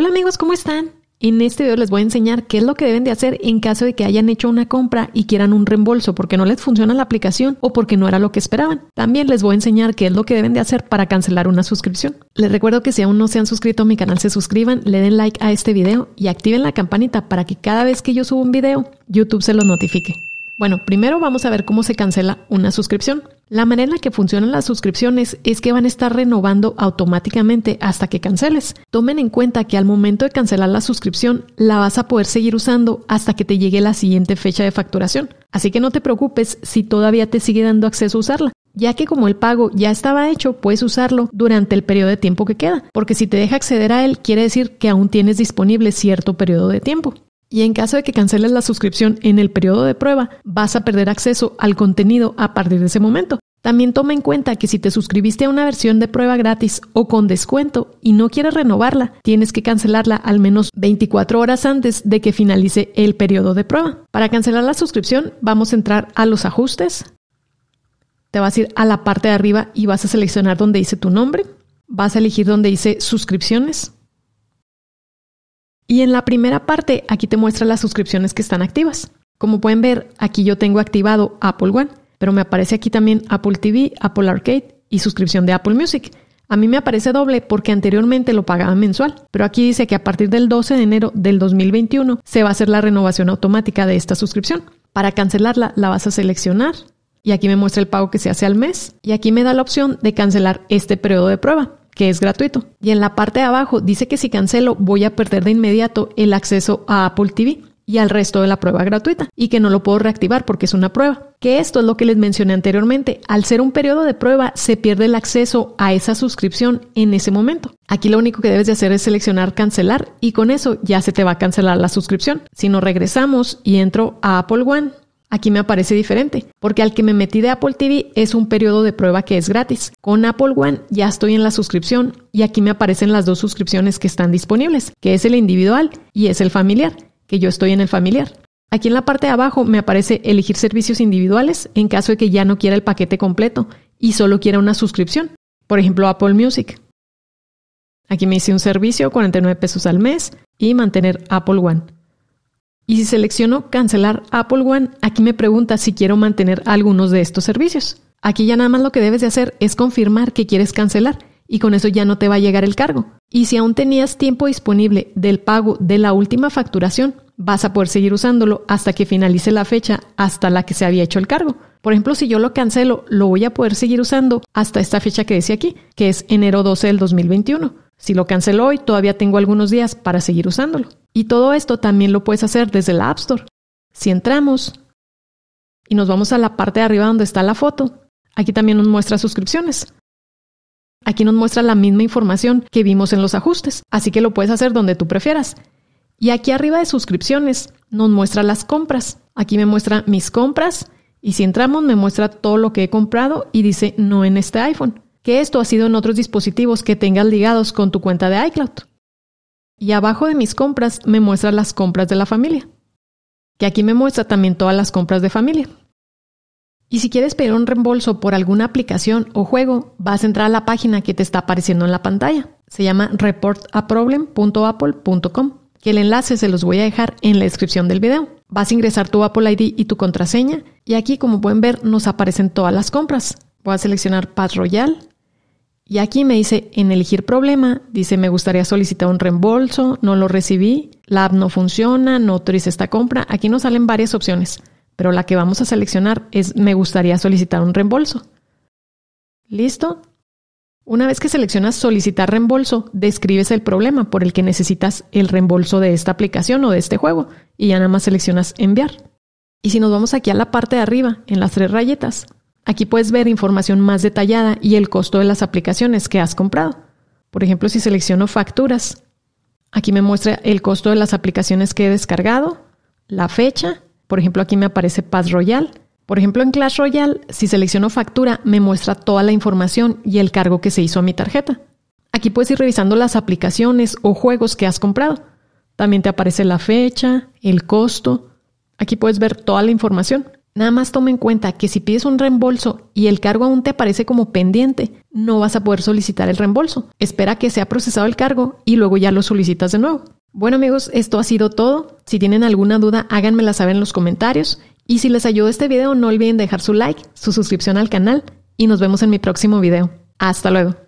Hola amigos, ¿cómo están? En este video les voy a enseñar qué es lo que deben de hacer en caso de que hayan hecho una compra y quieran un reembolso porque no les funciona la aplicación o porque no era lo que esperaban. También les voy a enseñar qué es lo que deben de hacer para cancelar una suscripción. Les recuerdo que si aún no se han suscrito a mi canal, se suscriban, le den like a este video y activen la campanita para que cada vez que yo suba un video, YouTube se los notifique. Bueno, primero vamos a ver cómo se cancela una suscripción. La manera en la que funcionan las suscripciones es que van a estar renovando automáticamente hasta que canceles. Tomen en cuenta que al momento de cancelar la suscripción la vas a poder seguir usando hasta que te llegue la siguiente fecha de facturación. Así que no te preocupes si todavía te sigue dando acceso a usarla, ya que como el pago ya estaba hecho, puedes usarlo durante el periodo de tiempo que queda, porque si te deja acceder a él quiere decir que aún tienes disponible cierto periodo de tiempo. Y en caso de que canceles la suscripción en el periodo de prueba, vas a perder acceso al contenido a partir de ese momento. También toma en cuenta que si te suscribiste a una versión de prueba gratis o con descuento y no quieres renovarla, tienes que cancelarla al menos 24 horas antes de que finalice el periodo de prueba. Para cancelar la suscripción, vamos a entrar a los ajustes. Te vas a ir a la parte de arriba y vas a seleccionar donde dice tu nombre. Vas a elegir donde dice suscripciones. Y en la primera parte, aquí te muestra las suscripciones que están activas. Como pueden ver, aquí yo tengo activado Apple One, pero me aparece aquí también Apple TV, Apple Arcade y suscripción de Apple Music. A mí me aparece doble porque anteriormente lo pagaba mensual, pero aquí dice que a partir del 12 de enero del 2021 se va a hacer la renovación automática de esta suscripción. Para cancelarla la vas a seleccionar y aquí me muestra el pago que se hace al mes y aquí me da la opción de cancelar este periodo de prueba que es gratuito. Y en la parte de abajo dice que si cancelo voy a perder de inmediato el acceso a Apple TV y al resto de la prueba gratuita y que no lo puedo reactivar porque es una prueba. Que esto es lo que les mencioné anteriormente. Al ser un periodo de prueba se pierde el acceso a esa suscripción en ese momento. Aquí lo único que debes de hacer es seleccionar cancelar y con eso ya se te va a cancelar la suscripción. Si no regresamos y entro a Apple One Aquí me aparece diferente, porque al que me metí de Apple TV es un periodo de prueba que es gratis. Con Apple One ya estoy en la suscripción y aquí me aparecen las dos suscripciones que están disponibles, que es el individual y es el familiar, que yo estoy en el familiar. Aquí en la parte de abajo me aparece elegir servicios individuales en caso de que ya no quiera el paquete completo y solo quiera una suscripción, por ejemplo Apple Music. Aquí me hice un servicio, 49 pesos al mes, y mantener Apple One. Y si selecciono cancelar Apple One, aquí me pregunta si quiero mantener algunos de estos servicios. Aquí ya nada más lo que debes de hacer es confirmar que quieres cancelar y con eso ya no te va a llegar el cargo. Y si aún tenías tiempo disponible del pago de la última facturación, vas a poder seguir usándolo hasta que finalice la fecha hasta la que se había hecho el cargo. Por ejemplo, si yo lo cancelo, lo voy a poder seguir usando hasta esta fecha que dice aquí, que es enero 12 del 2021. Si lo cancelo hoy, todavía tengo algunos días para seguir usándolo. Y todo esto también lo puedes hacer desde la App Store. Si entramos y nos vamos a la parte de arriba donde está la foto, aquí también nos muestra suscripciones. Aquí nos muestra la misma información que vimos en los ajustes, así que lo puedes hacer donde tú prefieras. Y aquí arriba de suscripciones nos muestra las compras. Aquí me muestra mis compras y si entramos me muestra todo lo que he comprado y dice no en este iPhone, que esto ha sido en otros dispositivos que tengas ligados con tu cuenta de iCloud. Y abajo de mis compras me muestra las compras de la familia. Que aquí me muestra también todas las compras de familia. Y si quieres pedir un reembolso por alguna aplicación o juego, vas a entrar a la página que te está apareciendo en la pantalla. Se llama reportaproblem.apple.com, que el enlace se los voy a dejar en la descripción del video. Vas a ingresar tu Apple ID y tu contraseña y aquí como pueden ver nos aparecen todas las compras. Voy a seleccionar Paz Royal, y aquí me dice, en elegir problema, dice, me gustaría solicitar un reembolso, no lo recibí, la app no funciona, no autoriza esta compra. Aquí nos salen varias opciones, pero la que vamos a seleccionar es, me gustaría solicitar un reembolso. ¿Listo? Una vez que seleccionas solicitar reembolso, describes el problema por el que necesitas el reembolso de esta aplicación o de este juego y ya nada más seleccionas enviar. Y si nos vamos aquí a la parte de arriba, en las tres rayetas, Aquí puedes ver información más detallada y el costo de las aplicaciones que has comprado. Por ejemplo, si selecciono facturas, aquí me muestra el costo de las aplicaciones que he descargado, la fecha, por ejemplo, aquí me aparece Pass Royal. Por ejemplo, en Clash Royale, si selecciono factura, me muestra toda la información y el cargo que se hizo a mi tarjeta. Aquí puedes ir revisando las aplicaciones o juegos que has comprado. También te aparece la fecha, el costo. Aquí puedes ver toda la información. Nada más toma en cuenta que si pides un reembolso y el cargo aún te aparece como pendiente, no vas a poder solicitar el reembolso. Espera que sea procesado el cargo y luego ya lo solicitas de nuevo. Bueno amigos, esto ha sido todo. Si tienen alguna duda, háganmela saber en los comentarios. Y si les ayudó este video, no olviden dejar su like, su suscripción al canal y nos vemos en mi próximo video. Hasta luego.